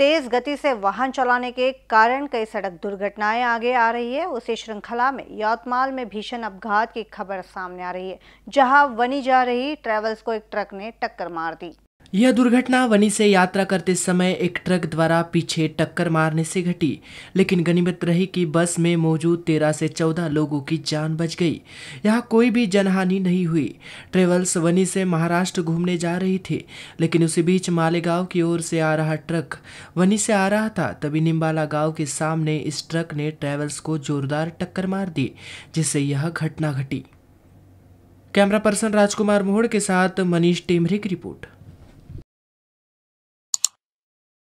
तेज गति से वाहन चलाने के कारण कई सड़क दुर्घटनाएं आगे आ रही है उसी श्रृंखला में यौतमाल में भीषण अपघात की खबर सामने आ रही है जहां वनी जा रही ट्रेवल्स को एक ट्रक ने टक्कर मार दी यह दुर्घटना वनी से यात्रा करते समय एक ट्रक द्वारा पीछे टक्कर मारने से घटी लेकिन गनीमत रही कि बस में मौजूद तेरह से चौदह लोगों की जान बच गई यहाँ कोई भी जनहानि नहीं हुई ट्रेवल्स वनी से महाराष्ट्र घूमने जा रही थी लेकिन उसी बीच मालेगांव की ओर से आ रहा ट्रक वनी से आ रहा था तभी निम्बाला गांव के सामने इस ट्रक ने ट्रेवल्स को जोरदार टक्कर मार दी जिससे यह घटना घटी कैमरा पर्सन राजकुमार मोहड़ के साथ मनीष टेमरी की रिपोर्ट